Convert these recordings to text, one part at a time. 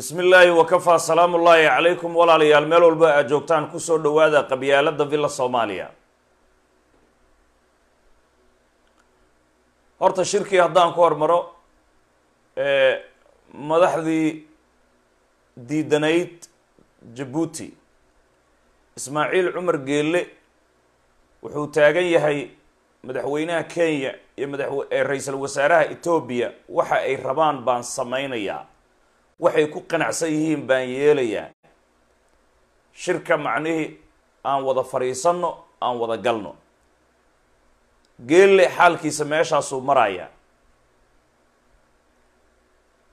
bismi illaahi wakafaa salaamu ullaahi calaykum walaalayaal meel walba aad joogtaan kusoo dhowaada qabyaalada villa soomaaliya horta shirkii haddaan ku hormaro madaxdii diidanayd jabuuti ismaaciil cumar geelle wuxuu taagan yahay madaxweynaha kenya iyo madax ra-iisul wasaaraha etoobiya waxa ay rabaan baan sameynayaa waxay ku qanacsan yihiin baan yeelayaa shirka macnihii aan wada fadhiisanno aan wada galno geelle xaalkiisa meeshaasuu marayaa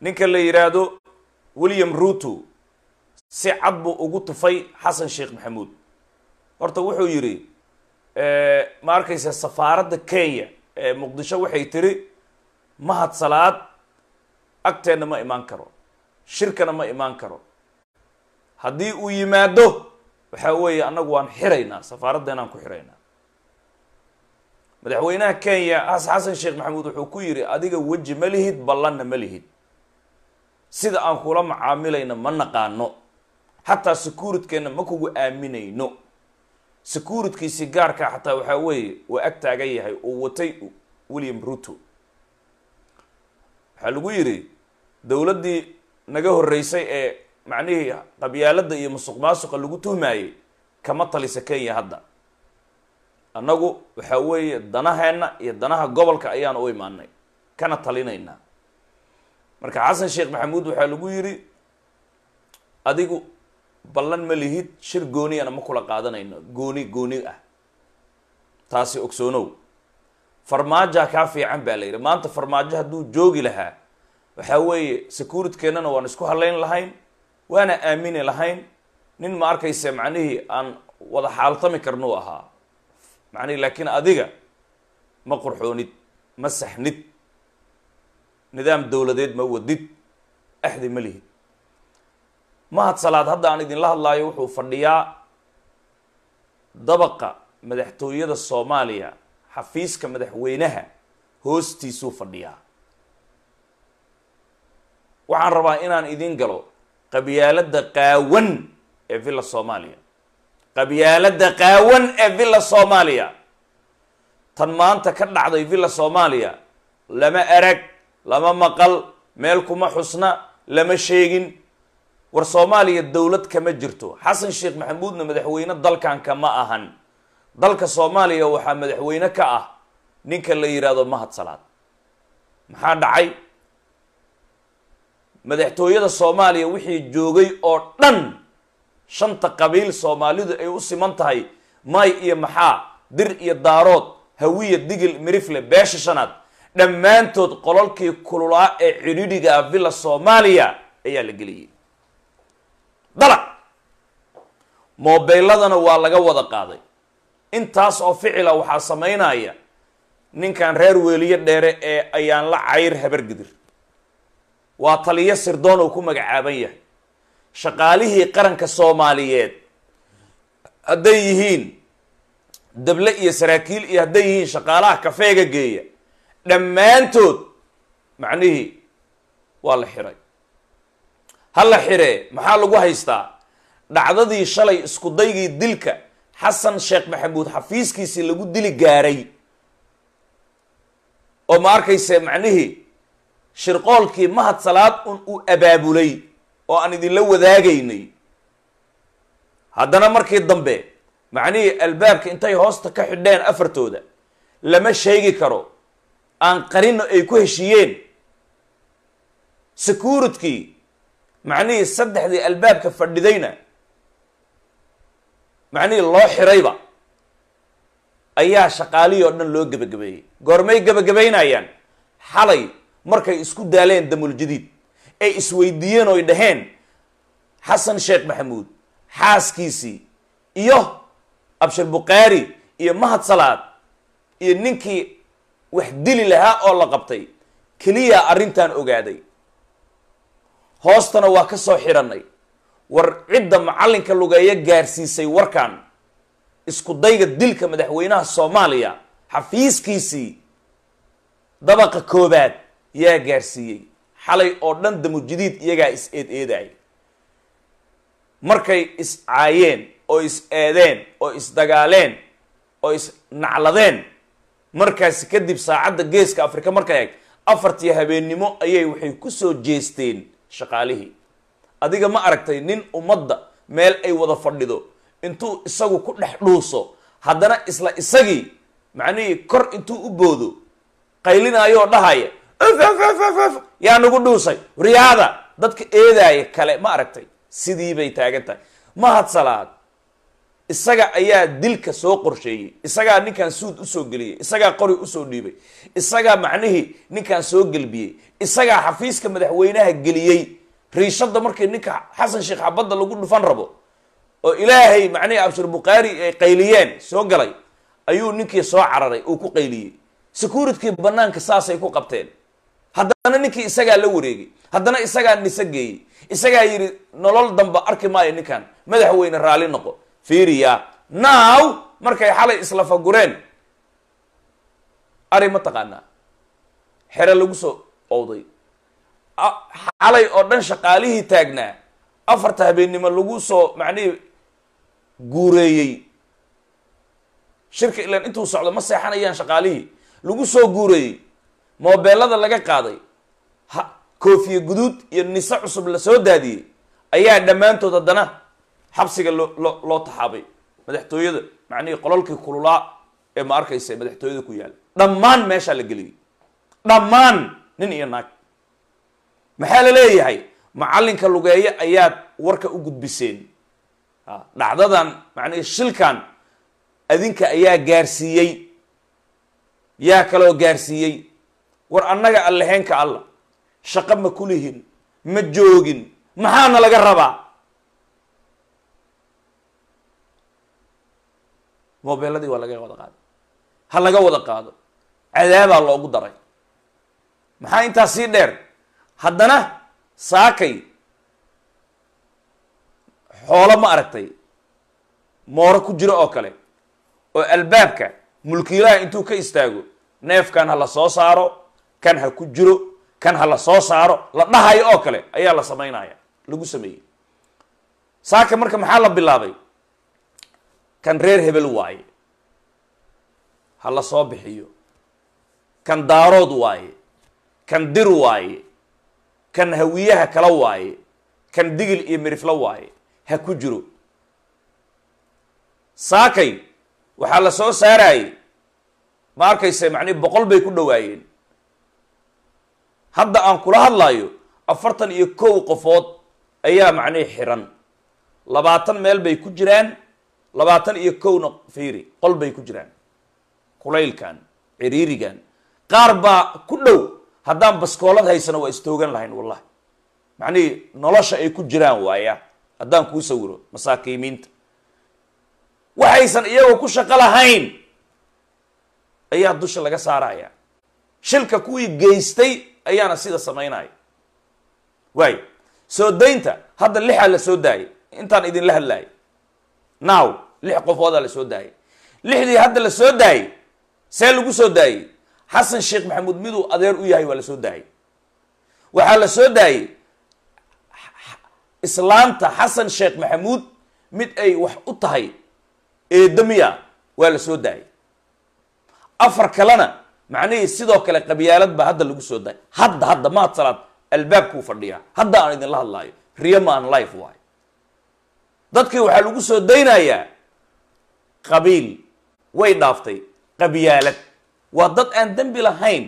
ninka la yidhaahdo william ruto si cad buu ugu tufay xasan sheekh maxamuud horta wuxuu yidhi ma arkaysa safaaradda kenya ee muqdisho waxay tiri mahad salaad agteenna ma imaan karo shirkana ma imaan karo haddii uu yimaado waxa weeye annagu waan xiraynaa safaaradda inaan ku xiraynaa madaxweynaha kenya as xasan sheekh maxamuud wuxuu ku yidhi adiga weji ma lihid ballanna ma lihid sida aan kula macaamilayna ma naqaano xataa sekuuridkeenna ma kugu aaminayno sekuuridkiisi gaarka ah xataa waxaa weeye waa ag taagan yahay oo watay william ruto waxaa lagu yidhi dowladdii naga horreysay ee macnihii qabyaaladda iyo musuq maasuqa lagu tuhmaayey kama talisa kenya hadda annagu waxa weeye danaheenna iyo danaha gobolka ayaan u imaanay kana talinaynaa marka xasan sheekh maxamuud waxaa lagu yidhi adigu ballan ma lihid shir gooniyana ma kula qaadanayno gooni gooni ah taasi ogsoonow farmaaja kaa fiican baa la yidhi maanta farmaajo hadduu joogi lahaa waxaa weeye secuuritkeenana waan isku halayn lahayn waana aamini lahayn nin ma arkaysa macnihii aan wada xaaltami karnuu ahaa macnihii laakiin adiga ma qurxoonid ma saxnid nidaam dowladeed ma wadid axdi ma lihid mahad salaad hadda aan idinla hadlaayo wuxuu fadhiyaa dabaqa madaxtooyada soomaaliya xafiiska madaxweynaha hoostiisuu fadhiyaa waxaan rabaa inaan idin galo qabyaaladda qaawan ee villa soomaaliya qabyaaladda qaawan ee villa soomaaliya tan maanta ka dhacday villa soomaaliya lama arag lama maqal meel kuma xusna lama sheegin war soomaaliya dowlad kama jirto xasan sheekh maxamuudna madaxweyne dalkanka ma ahan dalka soomaaliya waxaa madaxweyne ka ah ninka la yidhaahdo mahad salaad maxaa dhacay madaxtooyada soomaaliya wixii joogay oo dhan shanta qabiil soomaalidu ay u siman tahay maay iyo maxaa dir iyo daarood hawiya digil mirifle beesha shanaad dhammaantood qololkii kululaa ee cidhidhigaa ah villa soomaaliya ayaa la geliyay dalac moobeyladana waa laga wada qaaday intaas oo ficila waxaa samaynaya ninkan reer weeliyo dheere ee ayaan la cayr habargidir waa taliyo sirdoon uu ku magacaaban yahay shaqaalihii qaranka soomaaliyeed hadday yihiin deble iyo saraakiil iyo hadday yihiin shaqaalaha kafeega geeya dhammaantood macnihii waa la xiray ha la xiree maxaa lagu haystaa dhacdadii shalay iskudaygii dilka xasan sheekh maxamuud xafiiskiisii lagu dili gaaray oo ma arkayse macnihii shirqoolkii mahad salaad un uu abaabulay oo aan idinla wadaagaynay haddana markii dambe macnihii albaabka intay hoosta ka xidheen afartooda lama sheegi karo aan qarino ay ku heshiiyeen secuuritkii macnihii saddexdii albaabka fadhidayna macnihii loo xirayba ayaa shaqaalihii oo dhan loo gebagabeeyey goormay gebagabaynayaan xalay markay isku daaleen damuljadiid ay isweydiiyeen oy dhaheen xasan sheekh maxamuud xaaskiisii iyo abshir bukhaari iyo mahad salaad iyo ninkii wax dili lahaa oo la qabtay keliya arrintan ogaaday hoostana waa ka soo xidhanay war cidda macallinka lugeeyo gaarsiisay warkan isku dayga dilka madaxweynaha soomaaliya xafiiskiisii dabaqa koobaad yaa gaarsiiyey xalay oo dhan damujadiid iyagaa is eed eedaaya markay is caayeen oo is eedeen oo is dagaaleen oo is nacladeen markaasi kadib saacadda geeska afrika markay eg afartii habeennimo ayay waxay ku soo jeesteen shaqaalihii adiga ma aragtay nin ummadda meel ay wada fadhido intuu isagu ku dhex dhuuso haddana isla isagii macnihii kor intuu u boodo qaylinaayoo dhahaya yaa nagu dhuusay riyaada dadka eedaaya kale ma aragtay sidii bay taagan tahay mahadsalaad isaga ayaa dilka soo qorsheeyey isagaa ninkaan suud usoo geliyey isagaa qori usoo dhiibay isagaa macnihii ninkaan soo gelbiyey isagaa xafiiska madaxweynaha geliyey riishada markii ninka xasan sheekh xabadda lagu dhufan rabo oo ilaahay macnihii abshir bukhaari ay eh, qayliyeen soo galay ayuu ninkii soo cararay uu ku qayliyey secuuritkii banaanka saasay ku qabteen haddana ninkii isagaa la wareegay haddana isagaa nise geeyey isagaa yidhi nolol damba arki maayo ninkan madaxweyne raalli noqo fiiriya now markay xalay islafagureen ari taqaanaa xero lagu soo owday xalay oo dhan shaqaalihii taagnaa afarta habeennimo lagu soo macnihii guureeyey shirka ilan intuu socdo ma seexanayaan shaqaalihii lagu soo guureeyey moobeelada laga qaaday ha koofiye guduud iyo nise cusub lasoo daadiyey ayaa dhammaantood haddana xabsiga loo loo loo taxaabay madaxtooyada macnihii qololkii kululaa ee ma arkaysa madaxtooyada ku yaalla dhammaan meeshaa la geliyey dhammaan nin iyo naag maxaa la leeyahay macallinka lugeeyo ayaad warka u gudbiseen a dhacdadan macnihii shilkan adinka ayaa gaarsiiyey yaa kaloo gaarsiiyey war annaga alleheenka alla shaqo ma ku lihin ma joogin maxaana laga rabaa mobeeladii waa laga wada qaaday ha laga wada qaado cadaabaa loogu daray maxaa intaas sii dheer haddana saakay xoolo ma aragtay mooro ku jiro oo kale oo albaabka mulkiilaha intuu ka istaago neefkan ha la soo saaro kan ha ku jiro kan ha la soo saaro la dhahayo oo kale ayaa la samaynaya lagu sameeyey saaka marka maxaa la bilaabay kan reer hebel waaye ha la soo bixiyo kan daarood waaye kan dir waaye kan hawiyaha kala waaye kan digil iyo mirifla waaye ha ku jiro saakay waxaa la soo saarayey ma arkayse macnihi boqol bay ku dhowaayeen hadda aan kula hadlaayo afartan iyo kow qofood ayaa macnay xiran labaatan meel bay ku jiraan labaatan iyo kowna fiiri qol bay ku jiraan kulaylkan ciriirigan qaar baa ku dhow haddaan baskoolad haysano waa istoogan lahayn wallahi macnihii nolosha ay ku jiraan waaya haddaan kuu sawiro masaakiimiinta waxaysan iyagoo ku shaqo lahayn ayaa dusha laga saaraya shilka kuwii geystay ayaana sida samaynaya waayo soo daynta hadda lixaa la soo daayay intaan idinla hadlaayay now lix qofoodaa la soo daayay lixdii hadda la soo daayey see lagu soo daayey xasan sheekh maxamuud miduu adeer u yahay waa la soo daayay waxaa la soo daayey islaanta xasan sheekh maxamuud mid ay wax u tahay eedamiya waa la soo daayey afar kalena macnihii sidoo kale qabyaalad baa hadda lagu soo daay hadda hadda maad salaad albaabkuu fadhiyaa hadda aan idinla hadlaayo riyo life waayo dadkii waxaa lagu soo daynayaa qabiil way dhaaftay qabyaalad waa dad aan dembi lahayn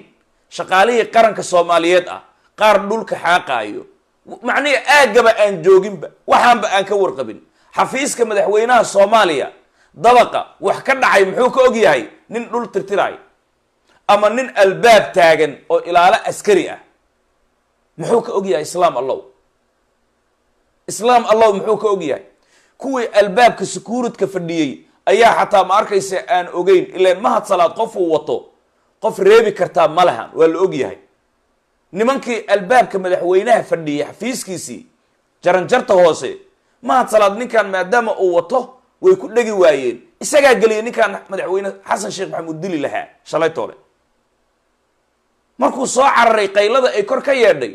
shaqaalihii qaranka soomaaliyeed ah qaar dhulka xaaqaayo macnihii aagaba aan jooginba waxaanba aan ka warqabin xafiiska madaxweynaha soomaaliya dabaqa wax ka dhacay muxuu ka og yahay nin dhul tirtiraay ama nin albaab taagan oo ilaalo askari ah muxuu ka og yahay islaam allow islaam allow muxuu ka og yahay kuwii albaabka sukuuridka fadhiyey ayaa xataa ma arkaysa aan ogeyn ilaan mahad salaad qofuu wato qof reebi kartaa ma lahan waa la og yahay nimankii albaabka madaxweynaha fadhiyey xafiiskiisii jaranjarta hoose mahad salaad ninkan maadaama uu wato way ku dhegi waayeen isagaa geliyay ninkan madaxweyne xasan sheekh maxamuud dili lahaa shalaytoole markuu soo cararay qaylada ay kor ka yeedhay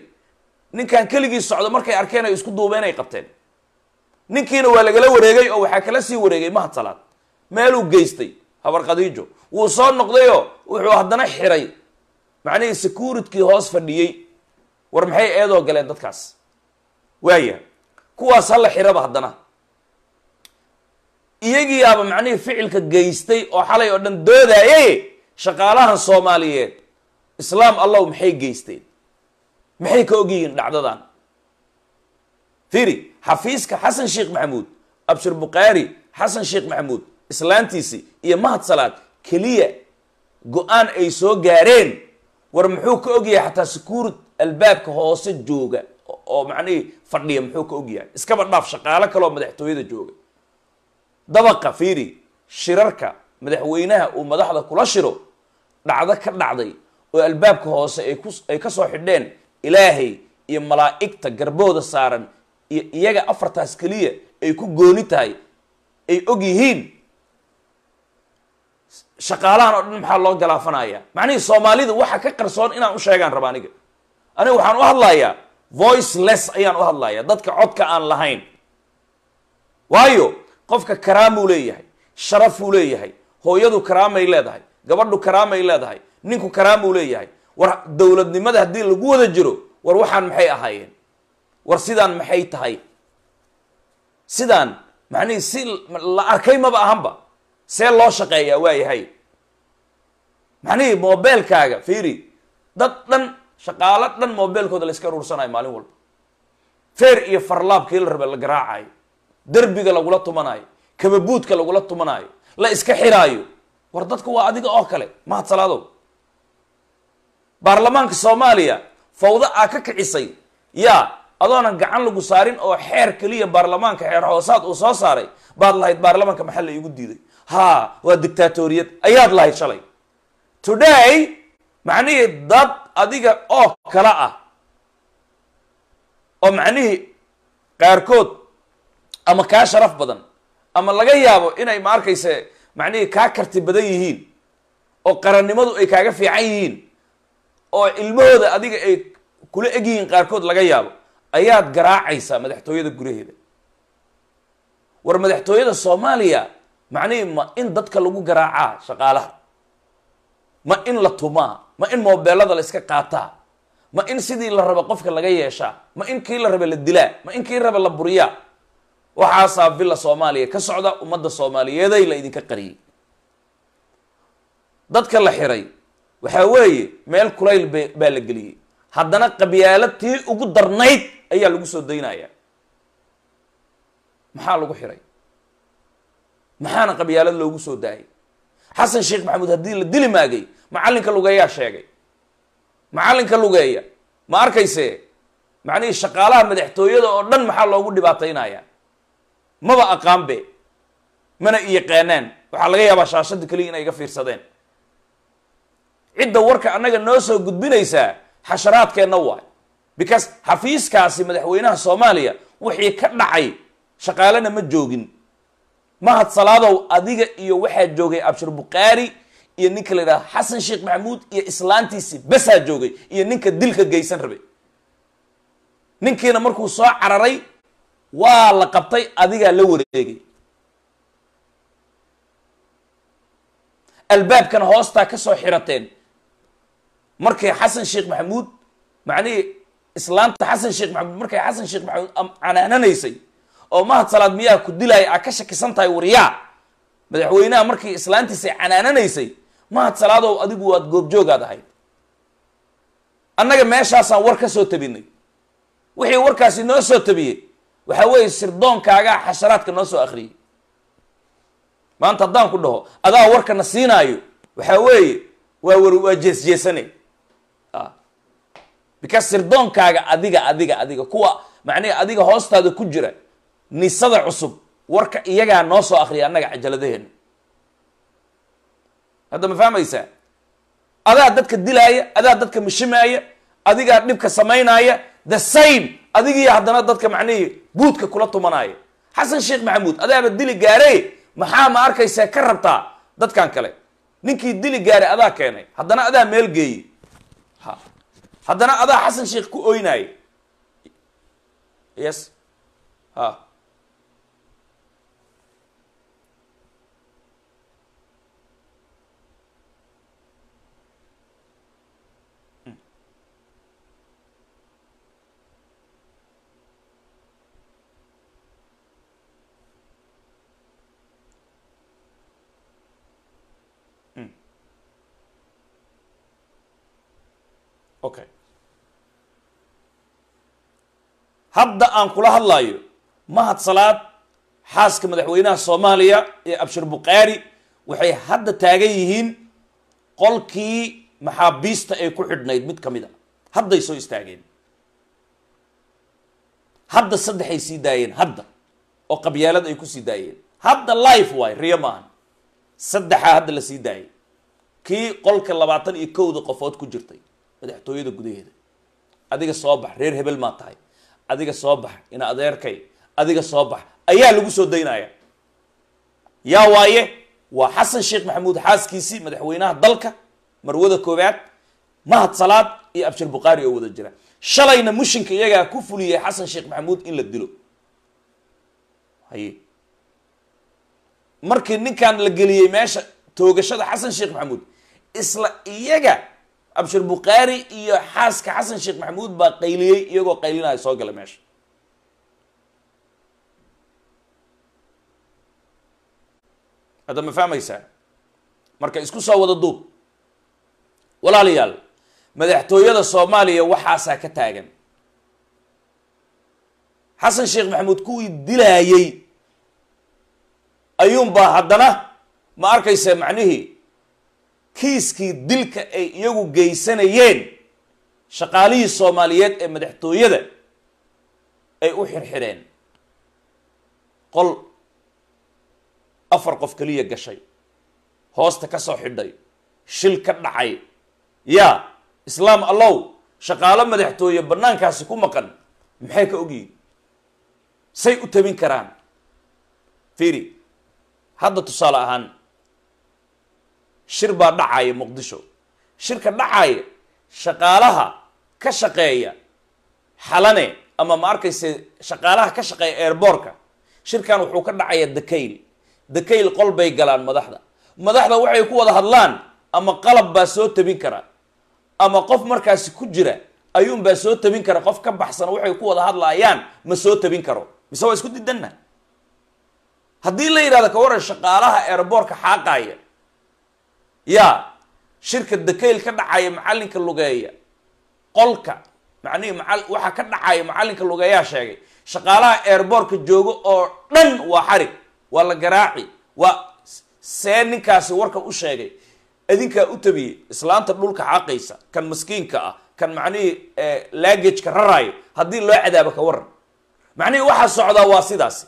ninkan keligii socdo markay arkeen ay isku ay qabteen ninkiina waa lagala wareegay oo waxaa kala sii wareegay mahadalaad meeluu geystay habar habarqadiijo wuu soo noqdayoo wuxuu haddana xiray macnihii securitkii hoos fadhiyey war maxay eedoo galeen dadkaas waaya kuwaas hala xiraba haddana iyagiiaaba macnihii ficilka geystay oo xalay oo dhan doodaayay shaqaalahan soomaaliyeed islaam allow maxay geysteen maxay ka ogyihiin dhacdadan firi xafiiska xasan sheekh maxamuud abshir bukhaari xasan sheekh maxamuud islaantiisii iyo mahad salaad keliya go-aan ay soo gaareen war muxuu ka ogyahay xataa sakuurid albaabka hoose jooga oo macnihii fadhiya muxuu ka ogyahay iskaba dhaaf shaqaalo kaleoo madaxtooyada jooga dabaqa fiiri shirarka madaxweynaha uu madaxda kula shiro dhacdo ka dhacday oo albaabka hoose ay ka soo xidheen ilaahay iyo malaa'igta garbooda saaran iyo iyaga afartaas keliya ay ku gooni tahay ay og yihiin shaqaalahan oo dhan maxaa loo galaafanayaa macnihii soomaalidu waxa ka qarsoon inaan u sheegaan raba aniga aniga waxaan u hadlayaa voiceless ayaan u hadlayaa dadka codka aan lahayn waayo qofka karaamuu leeyahay sharafuu leeyahay hooyadu karaamay leedahay gabadhu karaamay leedahay ninku karaan buu leeyahay war dowladnimada haddii lagu wada jiro war waxaan maxay ahaayeen war sidaan maxay tahay sidaan macnihii si la arkay maba ahanba see loo shaqeeyaa waayahay macnihii mobeelkaaga fiiri dad dhan shaqaalo dhan mobeelkooda la iska ruursanayo maalin walba feer iyo farlaabkii la rabe la garaacayo derbiga lagula tumanaayo kababuudka lagula tumanaayo la iska xiraayo war dadku waa adiga oo kale mahad salaadow baarlamaanka soomaaliya fawdo aa ka kicisay yaa adoonan gacan lagu saarin oo xeer keliya baarlamaanka xeer hoosaad uu soo saaray baad lahayd baarlamaanka maxalla igu diiday haa waa dictatoriyad ayaad lahayd shalay today macnihii dad adiga oo kala ah oo macnihii qaarkood ama kaa sharaf badan ama laga yaabo inay maarkayse arkayse macnihii kaa karti badan yihiin oo qarannimadu ay kaaga fiican yihiin oo ilmahooda adiga ay kula egyihiin qaarkood laga yaabo ayaad garaacaysaa madaxtooyada guraheeda war madaxtooyada soomaaliya macnihii ma in dadka lagu garaacaa shaqaalaha ma in la tumaa ma in moobeelada la iska qaataa ma in sidii la raba qofka laga yeeshaa ma in kii la raba la dilaa ma in kii raba la buriyaa waxaasaa villa soomaaliya ka socda ummadda soomaaliyeeday la idinka qariyey dadka la xiray waxaa weeye meel kulayl baa la geliyey haddana qabyaalo tii ugu darnayd ayaa lagu soo daynayaa maxaa lagu xiray maxaana qabyaalad loogu soo daayay xasan sheekh maxamuud haddii la dili maagay macallinka lugeeyaa sheegay macalinka lugeeya ma arkaysee macnihii shaqaalaha madaxtooyada oo dhan maxaa loogu dhibaataynayaa maba aqaanbe mana i waxaa laga yaabaa shaashadda keliya inay iga fiirsadeen cidda warka annaga noo soo gudbinaysaa xasharaadkeenna waay because xafiiskaasi madaxweynaha soomaaliya wixii ka dhacay shaqaalena ma joogin mahad salaadow adiga iyo waxaa joogay abshir bukhaari iyo ninka la yidhaha xasan sheekh maxamuud iyo islaantiisi basaa joogay iyo ninka dilka geysan rabay ninkiina markuu soo cararay waa la qabtay adigaa la wareegay albaabkana hoostaa ka soo xirateen markay xasan sheekh maxamuud macnihii islaanta xasan sheekh maxamuud markay xasan sheekh maxamuud canaananaysay oo mahad salaad miyaa ku dilaya aa ka shakisan tahay waryaa madaxweynaha markii islaantiisay canaananaysay mahad salaadow adigu waad goobjoogaad ahayd annaga meeshaasaan war ka soo tabinay wixii warkaasi noo soo tabiyey waxaa weeye sirdoonkaagaa xasharaadka noo soo akhriyey maanta haddaan ku dhaho adaa warkana siinaayo waxaa weeye waa war waa jees because sirdoonkaaga adiga adiga adiga kuwa macnihi adiga hoostaada ku jira nisada cusub warka iyagaa noo soo akriya annaga cajaladaheenu hadda ma fahmaysaa adaa dadka dilaaya adaa dadka mishimaaya adigaa dhibka samaynaaya the same adigiiyo haddana dadka macnihii buudka kula tumanaaya xasan sheekh maxamuud adaaba dili gaare maxaa ma arkaysaa ka rabtaa dadkan kale ninkii dili gaare adaa keenay haddana adaa meel geeyey haddana adaa xasan sheekh ku oynaaya yes ha okay hadda aan kula hadlaayo mahad salaad xaaska madaxweynaha soomaaliya ee abshir bukaari waxay hadda taagan yihiin qolkii maxaabiista ay ku xidhnayd mid ka mid a hadday soo istaageen hadda saddexay sii daayeen hadda oo qabyaalad ay ku sii daayeen hadda life waay riyo maahan saddexaa hadda la sii daayay kii qolka labaatan iyo kowda qofood ku jirtay madaxtooyada gudaheeda adiga soo bax reer hebel maa tahay adiga soo bax ina adeerkay adiga soo bax ayaa lagu soo daynaya yaa waaye waa xasan sheekh maxamuud xaaskiisii madaxweynaha dalka marwada koowaad mahad salaad iyo abshir bukhaari oo wada jira shalayna mushinka iyagaa ku fuliyay xasan sheekh maxamuud in la dilo haye markii ninkan la geliyey meesha toogashada xasan sheekh maxamuud isla iyaga abshir bukhaari iyo xaaska xasan sheekh maxamuud baa qayliyey iyagoo qaylinaya soo galay meesha hadda ma fahmaysaa marka isku soo wada duub walaalayaal madaxtooyada soomaaliya waxaasaa ka taagan xasan sheekh maxamuud kuwii dilaayey ayuunbaa haddana ma arkaysa macnihii kiiskii dilka ay iyagu geysanayeen shaqaalihii soomaaliyeed ee madaxtooyada ay u xirxireen qol afar qof keliya gashay hoosta ka soo xidhay shil ka dhacay yaa islaam allow shaqaalo madaxtooye bannaankaasi ku maqan maxay ka ogyihin say u tabin karaan fiiri hadda tusaale ahaan shir baa dhacaya muqdisho shirka dhacaya shaqaalaha ka shaqeeya xalane ama ma arkayse shaqaalaha ka shaqeeya eerboorka shirkan wuxuu ka dhacaya dakayl dakayl qol bay galaan madaxda madaxda waxay ku wada hadlaan ama qalab baa soo tabin kara ama qof markaasi ku jira ayuunbaa soo tabin kara qof ka baxsan waxay ku wada hadlayaan ma soo tabin karo mise waa isku didanna haddii la yidhahdo ka waran shaqaalaha eerboorka xaaqaya yaa shirka dakayl ka dhacaya macallinka lugeeya qolka macnihii maal waxaa ka dhacaya macallinka lugeeyaa sheegay shaqaalaha eerboorka jooga oo dhan waa xarig waa la garaaci waa see ninkaasi warka u sheegay idinkaa u tabiyey islaanta dhulka xaaqaysa kan maskiinka ah kan macnihii eh, laagajka raraayo haddii loo cadaabo ka waran macnihii waxaa socdaa waa sidaasi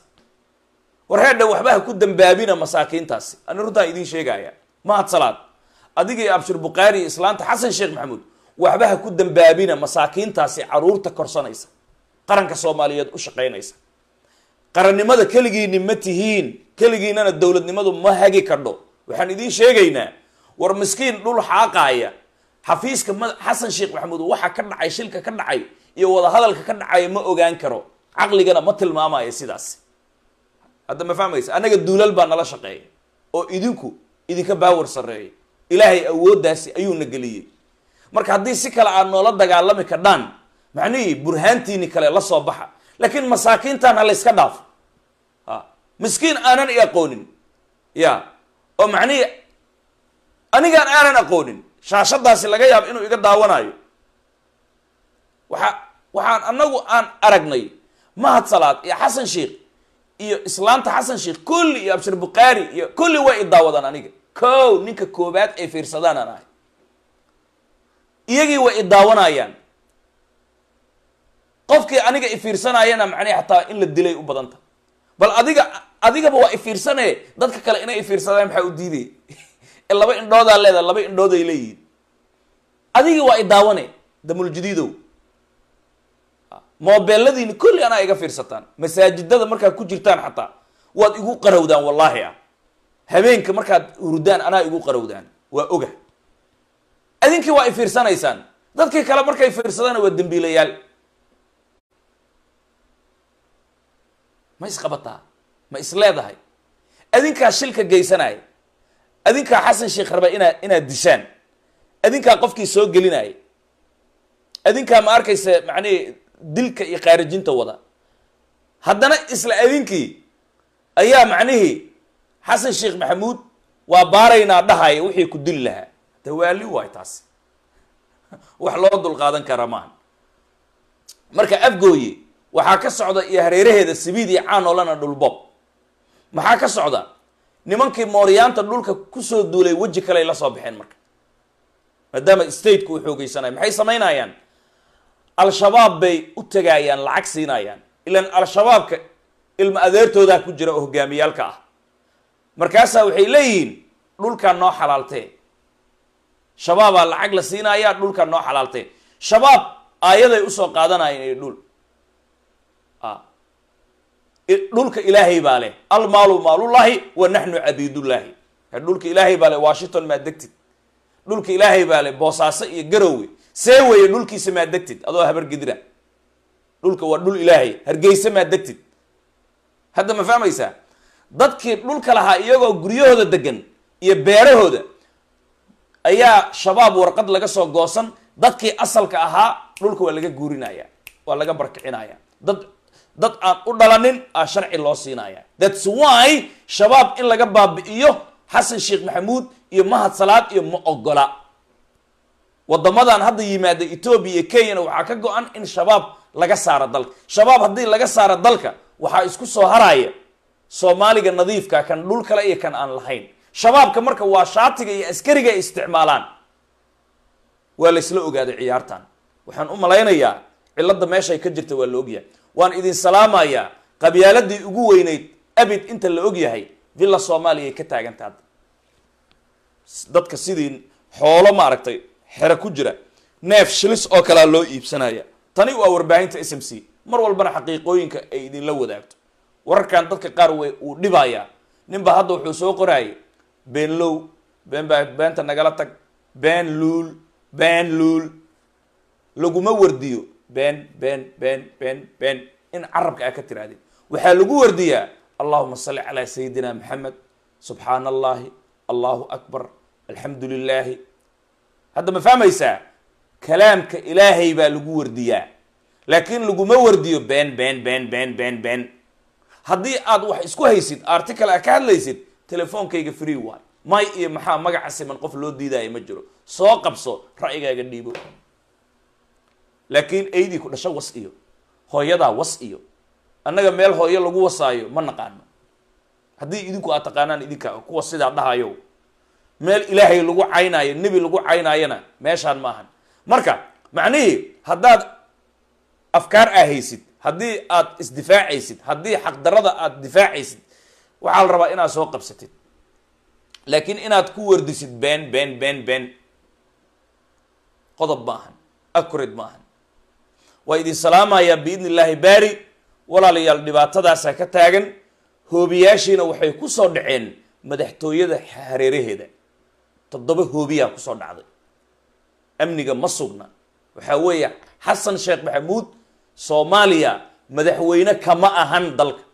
war reedhan waxba ha ku dambaabina masaakiintaasi ani runtaan idiin sheegaya mahad salaad adigii abshir bukhaari islaanta xasan sheekh maxamuud waxba ha ku dambaabina masaakiintaasi caruurta korsanaysa qaranka soomaaliyeed u shaqaynaysa qarannimada keligiinni ma tihiin keligiinana dowladnimadu ma hagi kadho waxaan idiin sheegaynaa war miskiin dhul xaaqaaya xafiiska xasan sheekh maxamuud waxa ka dhacay shilka ka dhacay iyo wadahadalka ka dhacaya ma ogaan karo caqligana ma tilmaamayo sidaas hadda ma fahmaysa annaga duulal baa nala shaqeeya oo idinku idinka baawar sarreeya ilaahay awooddaasi ayuuna geliyey marka haddii si kale aad noola dagaalami kadhaan macnihii burhaantiini kale la soo baxa laakiin masaakiintan ha layska dhaafo a miskiin aanan i aqoonin ya oo macnihii anigaan aanan aqoonin shaashadaasi laga yaabo inuu iga daawanaayo waxa waxaan anagu aan aragnay mahad salaad iyo xasan sheekh iyo islaanta xasan sheekh kulli iyo abshir bukhaari iyo kulli way i daawadaan aniga kow ninka koobaad ay fiirsadaan aan ahay iyagii way idaawanayaan qofkii aniga ifiirsanaayana macnaha xataa in la dilay u badanta bal adiga adigaba waa ifiirsane dadka kale inay ifiirsadaan maxaa u diiday laba indhoodaa leedaha laba indhooday leeyihiin adigii waa idaawane damuljudiidow moobeeladiina kulli anaa iga fiirsataan masaajidada markaad ku jirtaan xataa waad igu qarowdaan wallaahi ah habeenka markaad hurdaan anaa igu qarowdaan waa oga adinkii waa fiirsanaysaan dadkii kale markay fiirsadaan waa dembiilayaal ma isqabataa ma isleedahay adinkaa shilka geysanaya adinkaa xasan sheekh raba inaa inaad dishaan adinkaa qofkii soo gelinaya adinkaa ma arkaysa macnihi dilka iyo khaarijinta wada haddana isla adinkii ayaa macnihii xasan sheekh maxamuud waa baaraynaa dhahaya wixii ku dili lahaa dawaali waay taasi wax loo dulqaadan kara maaha marka afgooye waxaa ka socda iyo hareeraheeda sibiid sabiidii caanoolana dhulbob maxaa ka socda nimankii mooryaanta dhulka kusoo duulay weji kaley la soo baxeen marka maadaama stateku u xoogeysanayo maxay samaynayaan al-shabaab bay u tagayaan lacag siinayaan ilaan al-shabaabka ilma adeertoodaa ku jira oo hogaamiyaalka ah markaasaa waxay leeyihiin dhulkaa noo xalaaltee shabaabaa lacag la siinayaa dhulkaa noo xalaaltee shabaab aayaday usoo qaadanayeen iyo dhul dhulka ilaahay baa leh almaalu maalullahi wa naxnu cabiidullaahi dhulka ilaahay baa leh washington maa degtid dhulka ilaahay baa leh boosaaso iyo garowe see weye dhulkiisa maa degtid adoo habargidira dhulka waa dhul ilaahay hargeysa maa degtid hadda ma fahmaysaa dadkii dhulka lahaa iyagoo guryahooda degan iyo beerahooda ayaa shabaab warqad laga soo goosan dadkii asalka ahaa dhulka waa laga guurinaya waa laga barkicinaya dad dad aan u dhalanin aa sharci loo siinaya thats why shabaab in laga baabi'iyo xasan sheekh maxamuud iyo mahad salaad iyo ma ogola wadamadan hadda yimaada etoobiya iyo kenyana waxaa ka go-an in shabaab laga saaro dalka shabaab haddii laga saaro dalka waxaa isku soo haraya soomaaliga nadiifka kan dhul kale iyo kan aan lahayn shabaabka marka waa shaatiga iyo askariga ay isticmaalaan waa laysla ogaaday ciyaartan waxaan u malaynayaa cilladda meeshay ka jirta waa la ogyahay waan idin salaamayaa qabyaaladii ugu weyneyd abid inta la og yahay villa soomaaliya ay ka taagantaa dadka sidii xoolo maaragtay xero ku jira neef shilis oo kalaa loo iibsanaya tani waa warbaahinta s m c mar walbana xaqiiqooyinka ay idinla wadaagto wararkan dadka qaar way uu dhibayaa ninba hadda wuxuu soo qoraayay been low been beenta nagala tag been luul been luul laguma wardiyo been been been been been in carabka aa ka tirahdeen waxaa lagu wardiyaa allahuma salli calaa sayidina maxamed subxaana allahi allahu akbar alxamdu lilaahi hadda ma fahmaysaa kalaamka ilaahay baa lagu wardiyaa laakiin laguma wardiyo been been been been been been haddii aad wax isku haysid article aad ka hadlaysid telefoonkayga free waay may iyo maxaa magaca siman qof loo diidaayo ma jiro soo qabso ra'yigaaga dhiibo laakiin aydii ku dhasho was iyo hooyadaa was iyo annaga meel hooyo lagu wasaayo ma naqaano haddii idinku aad taqaanaan idinka kuwa sidaa dhahayo meel ilaahay lagu caynaayo nebi lagu caynaayona meeshaan maahan marka macnihii haddaad afkaar aa haysid haddii aad isdifaacaysid haddii xaqdarada aad difaacaysid waxaa la rabaa inaad soo qabsatid laakiin inaad ku wardisid been been been been qodob ma ahan acured ma ahan waa idin salaamayaa biidni illaahi baari walaalayaal dhibaatadaasaa ka taagan hoobiyaashiina waxay ku soo dhaceen madaxtooyada hareeraheeda toddoba hoobiyaa kusoo dhacday amniga ma sugna waxaa weeya xasan sheekh maxamuud soomaaliya madaxweyne kama ahan dalka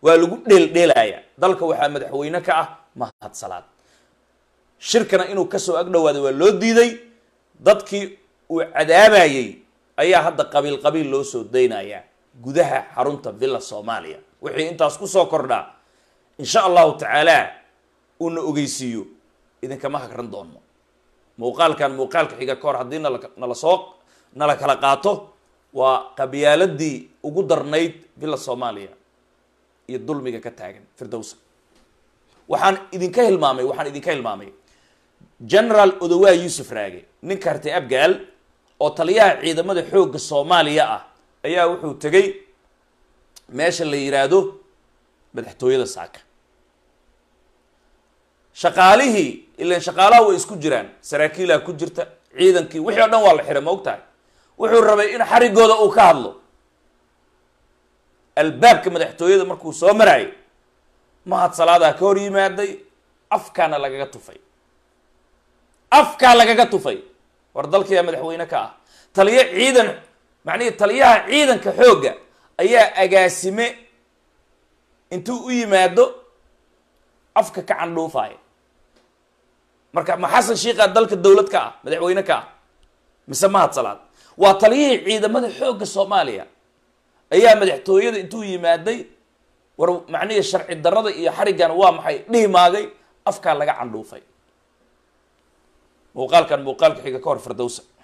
waa lagu dheeldheelaya dalka waxaa madaxweyne ka ah mahad salaad shirkana inuu kasoo ag waa loo diiday dadkii uu cadaabayey ayaa hadda qabiil qabiil loo soo daynayaa gudaha xarunta villa soomaaliya wixii intaas kusoo kordhaa insha allahu tacaala uuna ogeysiiyo idinkama hagran doonno muuqaalkan muuqaalka xiga ka hor haddii nala nala soo nala kala qaato waa qabyaaladii ugu darnayd villa soomaaliya iyo dulmiga ka taagan firdowsa waxaan idinka hilmaamay waxaan idinka hilmaamay general odowaa yuusuf raage nin kartay abgaal oo taliyaha ciidamada xoogga soomaaliya ah ayaa wuxuu tegay meesha la yidhaahdo madaxtooyada saaka shaqaalihii ilan shaqaalaha way isku jiraan saraakiilaa ku jirta ciidankii wixii o dhan waa la xiray ma og wuxuu rabay in xarigooda uu ka hadlo albaabka madaxtooyada markuu soo maraayo mahad salaadaa ka hor yimaaday afkaana lagaga tufay afkaa lagaga tufay war dalkiyaa madaxweyne ka ah taliyo ciidan macnihi taliyaha ciidanka xoogga ayaa agaasime intuu u yimaado afka ka candhuufaaya marka ma xasan shiikhaa dalka dowlad ka ah madaxweyne ka ah mise mahad salaad waa taliyihii ciidamada xoogga soomaaliya ayaa madaxtooyada intuu yimaaday war macnihii sharci darada iyo xariggan waa maxay dhiimaagay afkaa laga candhuufay muuqaalkan muuqaalka xiga ka hor firdowsa